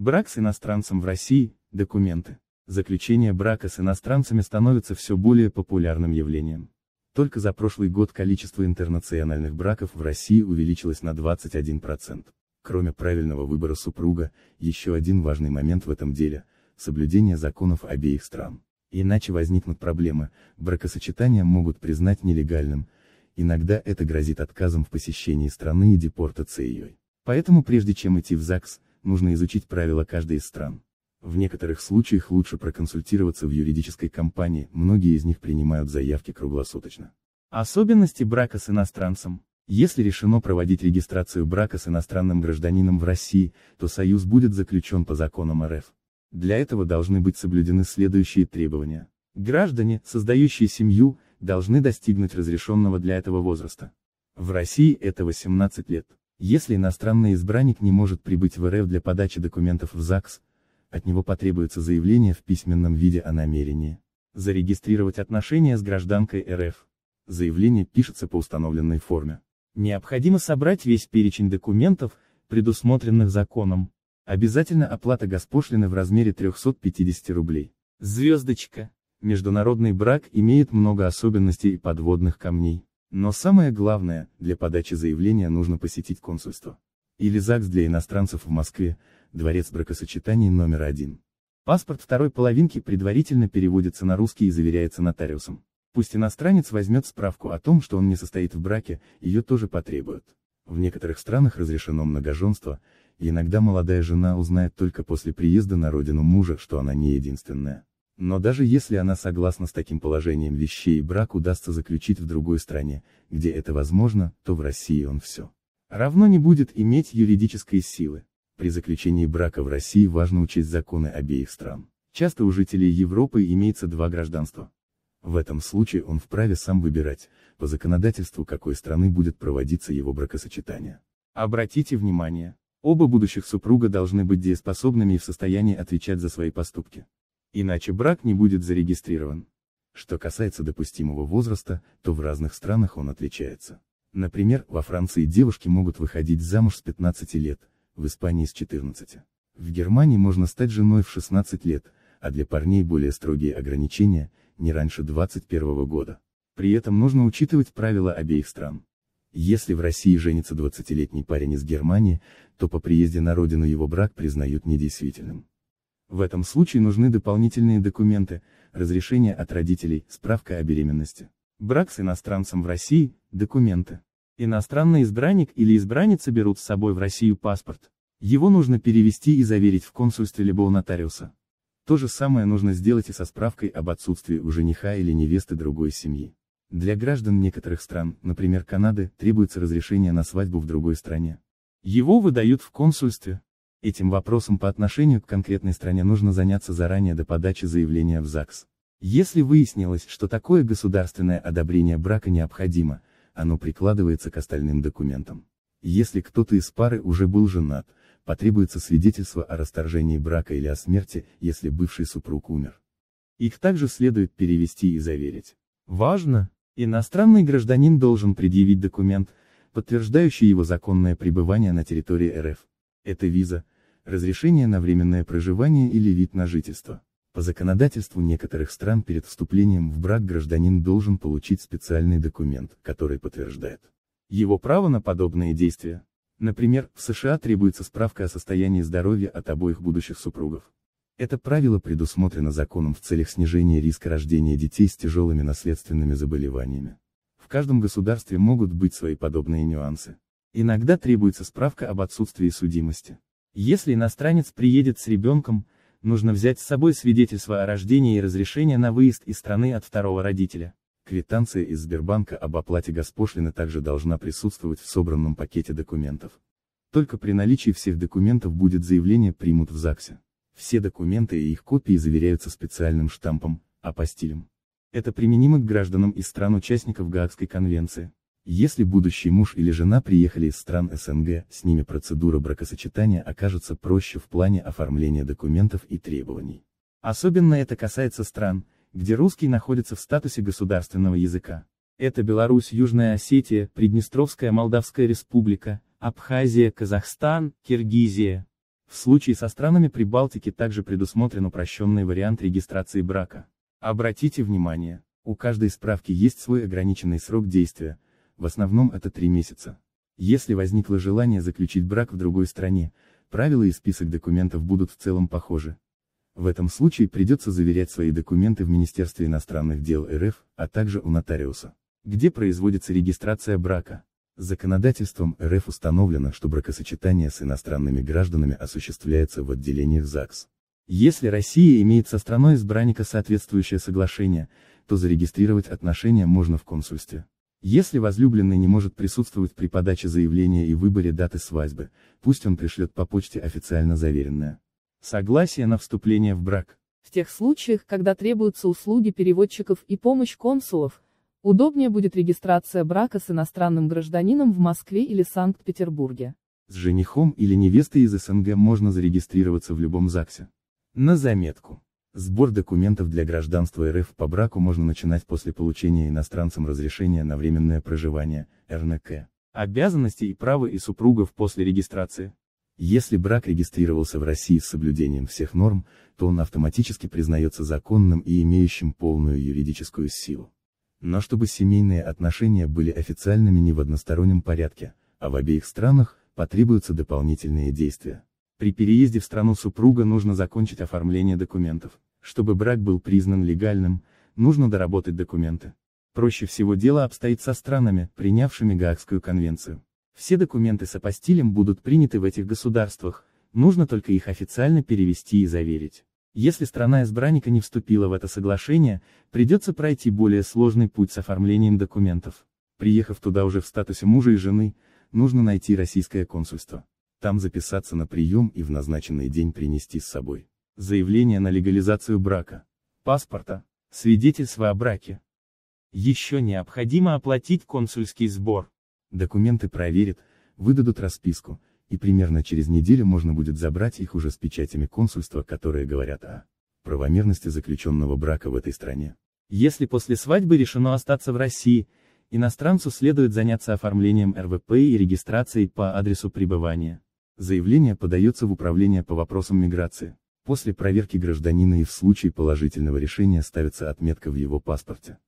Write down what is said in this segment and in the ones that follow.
Брак с иностранцем в России, документы. Заключение брака с иностранцами становится все более популярным явлением. Только за прошлый год количество интернациональных браков в России увеличилось на 21%. Кроме правильного выбора супруга, еще один важный момент в этом деле – соблюдение законов обеих стран. Иначе возникнут проблемы, бракосочетания могут признать нелегальным, иногда это грозит отказом в посещении страны и депортацией. Поэтому прежде чем идти в ЗАГС, нужно изучить правила каждой из стран. В некоторых случаях лучше проконсультироваться в юридической компании, многие из них принимают заявки круглосуточно. Особенности брака с иностранцем. Если решено проводить регистрацию брака с иностранным гражданином в России, то союз будет заключен по законам РФ. Для этого должны быть соблюдены следующие требования. Граждане, создающие семью, должны достигнуть разрешенного для этого возраста. В России это 18 лет. Если иностранный избранник не может прибыть в РФ для подачи документов в ЗАГС, от него потребуется заявление в письменном виде о намерении зарегистрировать отношения с гражданкой РФ. Заявление пишется по установленной форме. Необходимо собрать весь перечень документов, предусмотренных законом. Обязательно оплата госпошлины в размере 350 рублей. Звездочка. Международный брак имеет много особенностей и подводных камней. Но самое главное, для подачи заявления нужно посетить консульство. Или ЗАГС для иностранцев в Москве, дворец бракосочетаний номер один. Паспорт второй половинки предварительно переводится на русский и заверяется нотариусом. Пусть иностранец возьмет справку о том, что он не состоит в браке, ее тоже потребуют. В некоторых странах разрешено многоженство, и иногда молодая жена узнает только после приезда на родину мужа, что она не единственная. Но даже если она согласна с таким положением вещей и брак удастся заключить в другой стране, где это возможно, то в России он все равно не будет иметь юридической силы. При заключении брака в России важно учесть законы обеих стран. Часто у жителей Европы имеется два гражданства. В этом случае он вправе сам выбирать, по законодательству какой страны будет проводиться его бракосочетание. Обратите внимание, оба будущих супруга должны быть дееспособными и в состоянии отвечать за свои поступки иначе брак не будет зарегистрирован. Что касается допустимого возраста, то в разных странах он отличается. Например, во Франции девушки могут выходить замуж с 15 лет, в Испании с 14. В Германии можно стать женой в 16 лет, а для парней более строгие ограничения, не раньше 21 года. При этом нужно учитывать правила обеих стран. Если в России женится 20-летний парень из Германии, то по приезде на родину его брак признают недействительным. В этом случае нужны дополнительные документы, разрешение от родителей, справка о беременности. Брак с иностранцем в России, документы. Иностранный избранник или избранница берут с собой в Россию паспорт. Его нужно перевести и заверить в консульстве либо у нотариуса. То же самое нужно сделать и со справкой об отсутствии у жениха или невесты другой семьи. Для граждан некоторых стран, например Канады, требуется разрешение на свадьбу в другой стране. Его выдают в консульстве. Этим вопросом по отношению к конкретной стране нужно заняться заранее до подачи заявления в ЗАГС. Если выяснилось, что такое государственное одобрение брака необходимо, оно прикладывается к остальным документам. Если кто-то из пары уже был женат, потребуется свидетельство о расторжении брака или о смерти, если бывший супруг умер. Их также следует перевести и заверить. Важно! Иностранный гражданин должен предъявить документ, подтверждающий его законное пребывание на территории РФ. Это виза, разрешение на временное проживание или вид на жительство. По законодательству некоторых стран перед вступлением в брак гражданин должен получить специальный документ, который подтверждает его право на подобные действия. Например, в США требуется справка о состоянии здоровья от обоих будущих супругов. Это правило предусмотрено законом в целях снижения риска рождения детей с тяжелыми наследственными заболеваниями. В каждом государстве могут быть свои подобные нюансы. Иногда требуется справка об отсутствии судимости. Если иностранец приедет с ребенком, нужно взять с собой свидетельство о рождении и разрешение на выезд из страны от второго родителя. Квитанция из Сбербанка об оплате госпошлины также должна присутствовать в собранном пакете документов. Только при наличии всех документов будет заявление примут в ЗАГСе. Все документы и их копии заверяются специальным штампом, апостилем. Это применимо к гражданам из стран-участников Гаагской конвенции. Если будущий муж или жена приехали из стран СНГ, с ними процедура бракосочетания окажется проще в плане оформления документов и требований. Особенно это касается стран, где русский находится в статусе государственного языка. Это Беларусь, Южная Осетия, Приднестровская Молдавская Республика, Абхазия, Казахстан, Киргизия. В случае со странами Прибалтики также предусмотрен упрощенный вариант регистрации брака. Обратите внимание, у каждой справки есть свой ограниченный срок действия, в основном это три месяца. Если возникло желание заключить брак в другой стране, правила и список документов будут в целом похожи. В этом случае придется заверять свои документы в Министерстве иностранных дел РФ, а также у нотариуса. Где производится регистрация брака? Законодательством РФ установлено, что бракосочетание с иностранными гражданами осуществляется в отделениях ЗАГС. Если Россия имеет со страной избранника соответствующее соглашение, то зарегистрировать отношения можно в консульстве. Если возлюбленный не может присутствовать при подаче заявления и выборе даты свадьбы, пусть он пришлет по почте официально заверенное согласие на вступление в брак. В тех случаях, когда требуются услуги переводчиков и помощь консулов, удобнее будет регистрация брака с иностранным гражданином в Москве или Санкт-Петербурге. С женихом или невестой из СНГ можно зарегистрироваться в любом ЗАГСе. На заметку. Сбор документов для гражданства РФ по браку можно начинать после получения иностранцем разрешения на временное проживание, РНК. Обязанности и права и супругов после регистрации. Если брак регистрировался в России с соблюдением всех норм, то он автоматически признается законным и имеющим полную юридическую силу. Но чтобы семейные отношения были официальными не в одностороннем порядке, а в обеих странах, потребуются дополнительные действия. При переезде в страну супруга нужно закончить оформление документов. Чтобы брак был признан легальным, нужно доработать документы. Проще всего дело обстоит со странами, принявшими Гаагскую конвенцию. Все документы с апостилем будут приняты в этих государствах, нужно только их официально перевести и заверить. Если страна избранника не вступила в это соглашение, придется пройти более сложный путь с оформлением документов. Приехав туда уже в статусе мужа и жены, нужно найти российское консульство. Там записаться на прием и в назначенный день принести с собой заявление на легализацию брака, паспорта, свидетельство о браке. Еще необходимо оплатить консульский сбор. Документы проверят, выдадут расписку, и примерно через неделю можно будет забрать их уже с печатями консульства, которые говорят о правомерности заключенного брака в этой стране. Если после свадьбы решено остаться в России, иностранцу следует заняться оформлением РВП и регистрацией по адресу пребывания. Заявление подается в Управление по вопросам миграции. После проверки гражданина и в случае положительного решения ставится отметка в его паспорте.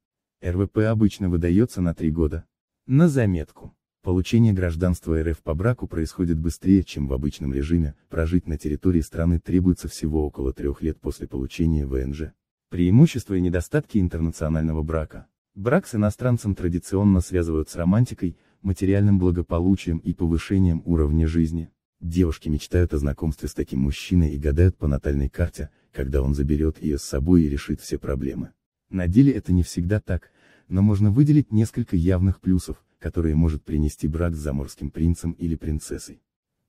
РВП обычно выдается на три года. На заметку. Получение гражданства РФ по браку происходит быстрее, чем в обычном режиме, прожить на территории страны требуется всего около трех лет после получения ВНЖ. Преимущества и недостатки интернационального брака. Брак с иностранцем традиционно связывают с романтикой, материальным благополучием и повышением уровня жизни. Девушки мечтают о знакомстве с таким мужчиной и гадают по натальной карте, когда он заберет ее с собой и решит все проблемы. На деле это не всегда так, но можно выделить несколько явных плюсов, которые может принести брак с заморским принцем или принцессой.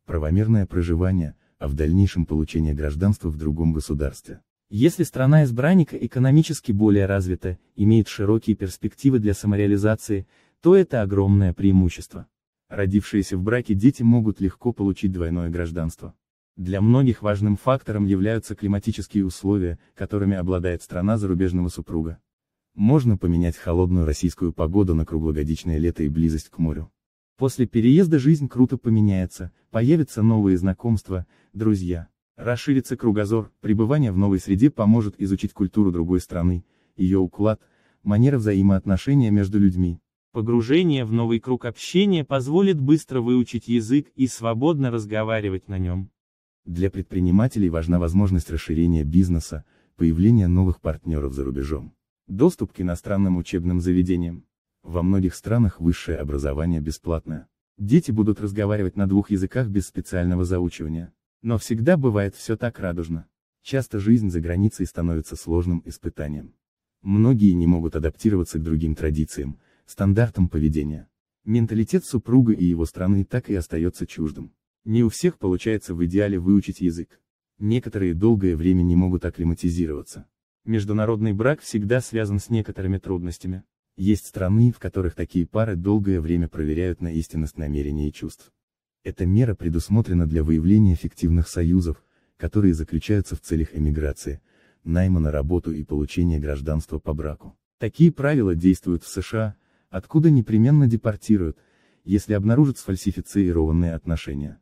Правомерное проживание, а в дальнейшем получение гражданства в другом государстве. Если страна избранника экономически более развита, имеет широкие перспективы для самореализации, то это огромное преимущество. Родившиеся в браке дети могут легко получить двойное гражданство. Для многих важным фактором являются климатические условия, которыми обладает страна зарубежного супруга. Можно поменять холодную российскую погоду на круглогодичное лето и близость к морю. После переезда жизнь круто поменяется, появятся новые знакомства, друзья. Расширится кругозор, пребывание в новой среде поможет изучить культуру другой страны, ее уклад, манера взаимоотношения между людьми, Погружение в новый круг общения позволит быстро выучить язык и свободно разговаривать на нем. Для предпринимателей важна возможность расширения бизнеса, появления новых партнеров за рубежом. Доступ к иностранным учебным заведениям. Во многих странах высшее образование бесплатное. Дети будут разговаривать на двух языках без специального заучивания. Но всегда бывает все так радужно. Часто жизнь за границей становится сложным испытанием. Многие не могут адаптироваться к другим традициям, стандартам поведения. Менталитет супруга и его страны так и остается чуждым. Не у всех получается в идеале выучить язык. Некоторые долгое время не могут акклиматизироваться. Международный брак всегда связан с некоторыми трудностями. Есть страны, в которых такие пары долгое время проверяют на истинность намерений и чувств. Эта мера предусмотрена для выявления эффективных союзов, которые заключаются в целях эмиграции, найма на работу и получения гражданства по браку. Такие правила действуют в США, откуда непременно депортируют, если обнаружат сфальсифицированные отношения.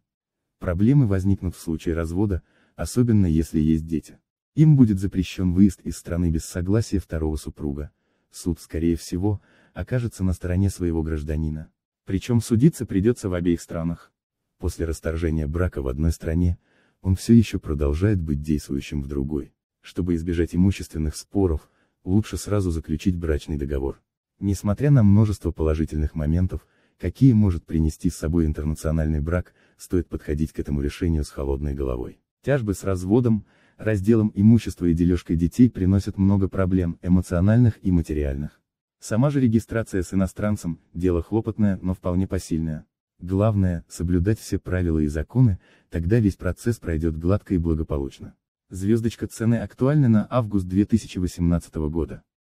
Проблемы возникнут в случае развода, особенно если есть дети. Им будет запрещен выезд из страны без согласия второго супруга. Суд, скорее всего, окажется на стороне своего гражданина. Причем судиться придется в обеих странах. После расторжения брака в одной стране, он все еще продолжает быть действующим в другой. Чтобы избежать имущественных споров, лучше сразу заключить брачный договор. Несмотря на множество положительных моментов, какие может принести с собой интернациональный брак, стоит подходить к этому решению с холодной головой. Тяжбы с разводом, разделом имущества и дележкой детей приносят много проблем, эмоциональных и материальных. Сама же регистрация с иностранцем – дело хлопотное, но вполне посильное. Главное – соблюдать все правила и законы, тогда весь процесс пройдет гладко и благополучно. Звездочка цены актуальна на август 2018 года.